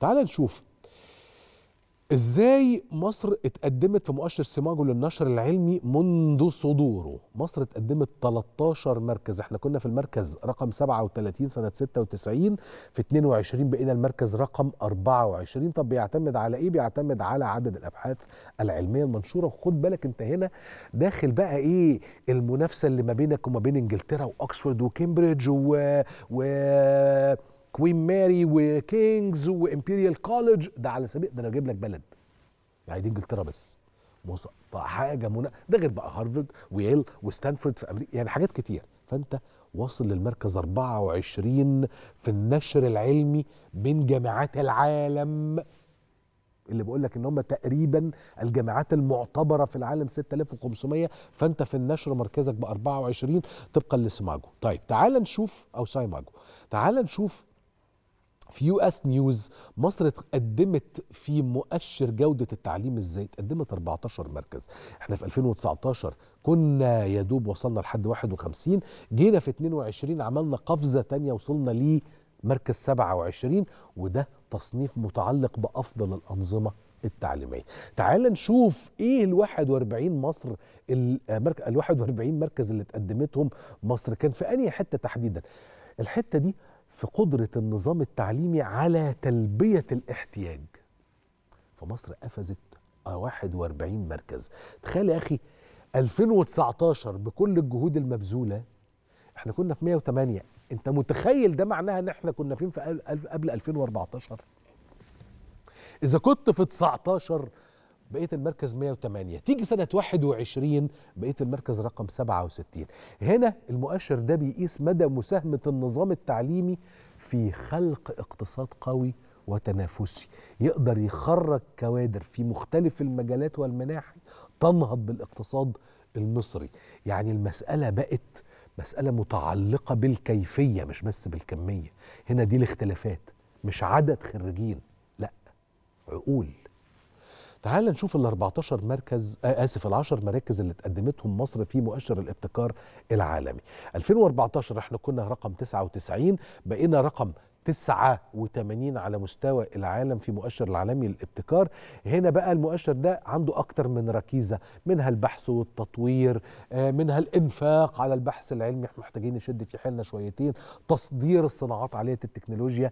تعال نشوف ازاي مصر اتقدمت في مؤشر سيماجو للنشر العلمي منذ صدوره مصر اتقدمت 13 مركز احنا كنا في المركز رقم 37 سنة 96 في 22 بقينا المركز رقم 24 طب بيعتمد على ايه بيعتمد على عدد الابحاث العلمية المنشورة وخد بالك انت هنا داخل بقى ايه المنافسة اللي ما بينك وما بين انجلترا واكسفورد وكامبريدج و, و... كوين ماري وكينجز وامبيريال كولج ده على سبيل ده انا جايب لك بلد يعني دي انجلترا بس حاجه منا ده غير بقى هارفرد وييل وستانفورد في امريكا يعني حاجات كتير فانت واصل للمركز 24 في النشر العلمي بين جامعات العالم اللي بقول لك ان هم تقريبا الجامعات المعتبره في العالم 6500 فانت في النشر مركزك ب 24 طبقا لسماجو طيب تعال نشوف او سايماجو تعال نشوف في يو اس نيوز مصر تقدمت في مؤشر جودة التعليم ازاي؟ تقدمت 14 مركز احنا في 2019 كنا يا دوب وصلنا لحد 51 جينا في 22 عملنا قفزة تانية وصلنا لمركز مركز 27 وده تصنيف متعلق بأفضل الأنظمة التعليمية تعال نشوف ايه ال 41 مصر ال 41 آه، مركز اللي اتقدمتهم مصر كان في انهي حتة تحديدا الحتة دي في قدرة النظام التعليمي على تلبية الاحتياج فمصر قفزت 41 مركز تخيل يا أخي 2019 بكل الجهود المبذولة احنا كنا في 108 انت متخيل ده معناها ان احنا كنا فين في قبل 2014 اذا كنت في 19 بقيت المركز 108 تيجي سنة 21 بقيت المركز رقم 67 هنا المؤشر ده بيقيس مدى مساهمة النظام التعليمي في خلق اقتصاد قوي وتنافسي يقدر يخرج كوادر في مختلف المجالات والمناحي تنهض بالاقتصاد المصري يعني المسألة بقت مسألة متعلقة بالكيفية مش بس بالكمية هنا دي الاختلافات مش عدد خريجين لا عقول تعال نشوف ال 14 مركز آه، اسف ال 10 مراكز اللي اتقدمتهم مصر في مؤشر الابتكار العالمي 2014 احنا كنا رقم 99 بقينا رقم 89 على مستوى العالم في مؤشر العالمي للابتكار هنا بقى المؤشر ده عنده أكتر من ركيزة منها البحث والتطوير آه، منها الإنفاق على البحث العلمي احنا محتاجين نشد في حيلنا شويتين تصدير الصناعات عالية التكنولوجيا